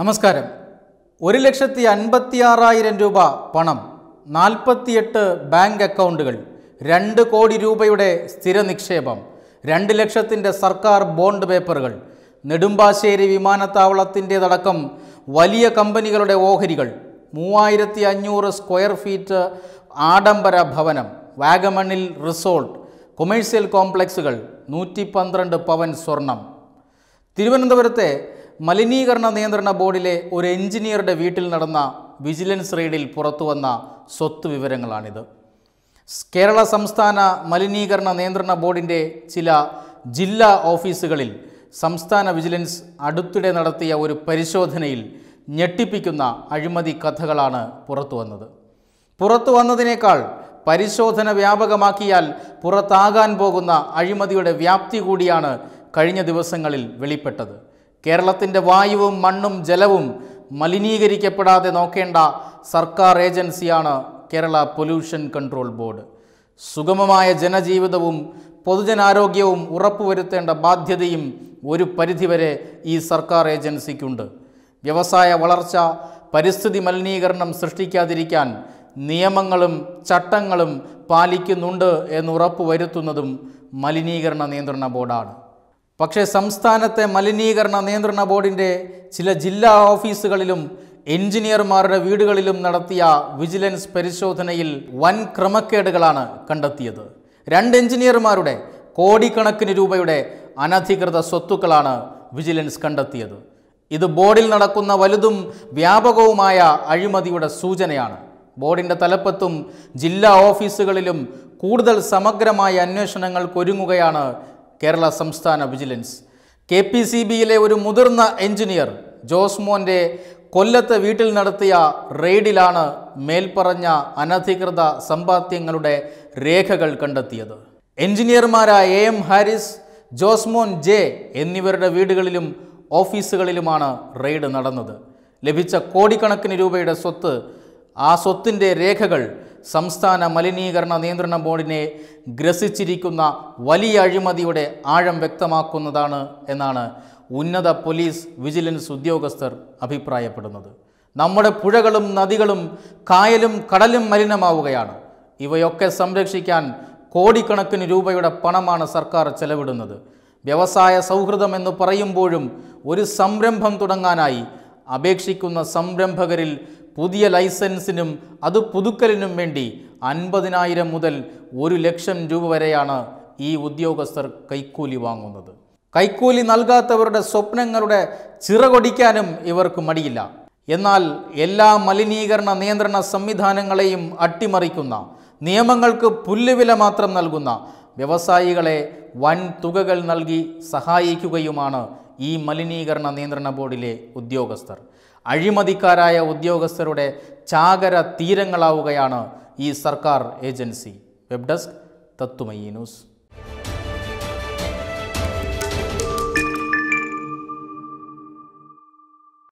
നമസ്കാരം ഒരു ലക്ഷത്തി അൻപത്തിയാറായിരം രൂപ പണം നാൽപ്പത്തിയെട്ട് ബാങ്ക് അക്കൗണ്ടുകൾ രണ്ട് കോടി രൂപയുടെ സ്ഥിര നിക്ഷേപം രണ്ട് ലക്ഷത്തിൻ്റെ സർക്കാർ ബോണ്ട് പേപ്പറുകൾ നെടുമ്പാശ്ശേരി വിമാനത്താവളത്തിൻ്റേതടക്കം വലിയ കമ്പനികളുടെ ഓഹരികൾ മൂവായിരത്തി അഞ്ഞൂറ് സ്ക്വയർ ഫീറ്റ് ആഡംബര ഭവനം വാഗമണിൽ റിസോർട്ട് കൊമേഴ്സ്യൽ കോംപ്ലക്സുകൾ നൂറ്റി പന്ത്രണ്ട് പവൻ സ്വർണം തിരുവനന്തപുരത്തെ മലിനീകരണ നിയന്ത്രണ ബോർഡിലെ ഒരു എഞ്ചിനീയറുടെ വീട്ടിൽ നടന്ന വിജിലൻസ് റെയ്ഡിൽ പുറത്തുവന്ന സ്വത്ത് വിവരങ്ങളാണിത് കേരള സംസ്ഥാന മലിനീകരണ നിയന്ത്രണ ബോർഡിൻ്റെ ചില ജില്ലാ ഓഫീസുകളിൽ സംസ്ഥാന വിജിലൻസ് അടുത്തിടെ നടത്തിയ ഒരു പരിശോധനയിൽ ഞെട്ടിപ്പിക്കുന്ന അഴിമതി കഥകളാണ് പുറത്തു വന്നത് പുറത്തു വന്നതിനേക്കാൾ പരിശോധന വ്യാപകമാക്കിയാൽ പുറത്താകാൻ പോകുന്ന അഴിമതിയുടെ വ്യാപ്തി കൂടിയാണ് കഴിഞ്ഞ ദിവസങ്ങളിൽ വെളിപ്പെട്ടത് കേരളത്തിൻ്റെ വായുവും മണ്ണും ജലവും മലിനീകരിക്കപ്പെടാതെ നോക്കേണ്ട സർക്കാർ ഏജൻസിയാണ് കേരള പൊല്യൂഷൻ കൺട്രോൾ ബോർഡ് സുഗമമായ ജനജീവിതവും പൊതുജനാരോഗ്യവും ഉറപ്പുവരുത്തേണ്ട ബാധ്യതയും ഒരു പരിധിവരെ ഈ സർക്കാർ ഏജൻസിക്കുണ്ട് വ്യവസായ വളർച്ച പരിസ്ഥിതി മലിനീകരണം സൃഷ്ടിക്കാതിരിക്കാൻ നിയമങ്ങളും ചട്ടങ്ങളും പാലിക്കുന്നുണ്ട് എന്ന് ഉറപ്പുവരുത്തുന്നതും മലിനീകരണ നിയന്ത്രണ ബോർഡാണ് പക്ഷേ സംസ്ഥാനത്തെ മലിനീകരണ നിയന്ത്രണ ബോർഡിൻ്റെ ചില ജില്ലാ ഓഫീസുകളിലും എഞ്ചിനീയർമാരുടെ വീടുകളിലും നടത്തിയ വിജിലൻസ് പരിശോധനയിൽ വൻ ക്രമക്കേടുകളാണ് കണ്ടെത്തിയത് രണ്ട് എഞ്ചിനീയർമാരുടെ കോടിക്കണക്കിന് രൂപയുടെ അനധികൃത സ്വത്തുക്കളാണ് വിജിലൻസ് കണ്ടെത്തിയത് ഇത് ബോർഡിൽ നടക്കുന്ന വലുതും വ്യാപകവുമായ അഴിമതിയുടെ സൂചനയാണ് ബോർഡിൻ്റെ തലപ്പത്തും ജില്ലാ ഓഫീസുകളിലും കൂടുതൽ സമഗ്രമായ അന്വേഷണങ്ങൾക്കൊരുങ്ങുകയാണ് കേരള സംസ്ഥാന വിജിലൻസ് കെ പി സി ബിയിലെ ഒരു മുതിർന്ന എഞ്ചിനീയർ ജോസ്മോൻ്റെ കൊല്ലത്ത് വീട്ടിൽ നടത്തിയ റെയ്ഡിലാണ് മേൽപ്പറഞ്ഞ അനധികൃത സമ്പാദ്യങ്ങളുടെ രേഖകൾ കണ്ടെത്തിയത് എഞ്ചിനീയർമാരായ A M Haris Josemon J എന്നിവരുടെ വീടുകളിലും ഓഫീസുകളിലുമാണ് റെയ്ഡ് നടന്നത് ലഭിച്ച കോടിക്കണക്കിന് രൂപയുടെ സ്വത്ത് ആ സ്വത്തിൻ്റെ രേഖകൾ സംസ്ഥാന മലിനീകരണ നിയന്ത്രണ ബോർഡിനെ ഗ്രസിച്ചിരിക്കുന്ന വലിയ അഴിമതിയുടെ ആഴം വ്യക്തമാക്കുന്നതാണ് എന്നാണ് ഉന്നത പോലീസ് വിജിലൻസ് ഉദ്യോഗസ്ഥർ അഭിപ്രായപ്പെടുന്നത് നമ്മുടെ പുഴകളും നദികളും കായലും കടലും മലിനമാവുകയാണ് ഇവയൊക്കെ സംരക്ഷിക്കാൻ കോടിക്കണക്കിന് രൂപയുടെ പണമാണ് സർക്കാർ ചെലവിടുന്നത് വ്യവസായ സൗഹൃദം എന്ന് പറയുമ്പോഴും ഒരു സംരംഭം തുടങ്ങാനായി അപേക്ഷിക്കുന്ന സംരംഭകരിൽ പുതിയ ലൈസൻസിനും അത് പുതുക്കലിനും വേണ്ടി അൻപതിനായിരം മുതൽ ഒരു ലക്ഷം രൂപ വരെയാണ് ഈ ഉദ്യോഗസ്ഥർ കൈക്കൂലി വാങ്ങുന്നത് കൈക്കൂലി നൽകാത്തവരുടെ സ്വപ്നങ്ങളുടെ ചിറകൊടിക്കാനും ഇവർക്ക് മടിയില്ല എന്നാൽ എല്ലാ മലിനീകരണ നിയന്ത്രണ സംവിധാനങ്ങളെയും അട്ടിമറിക്കുന്ന നിയമങ്ങൾക്ക് പുല്ലുവില മാത്രം നൽകുന്ന വ്യവസായികളെ വൻ തുകകൾ നൽകി സഹായിക്കുകയുമാണ് ഈ മലിനീകരണ നിയന്ത്രണ ബോർഡിലെ ഉദ്യോഗസ്ഥർ അഴിമതിക്കാരായ ഉദ്യോഗസ്ഥരുടെ ചാകര തീരങ്ങളാവുകയാണ് ഈ സർക്കാർ ഏജൻസി വെബ് ഡെസ്ക് തത്തുമയി ന്യൂസ്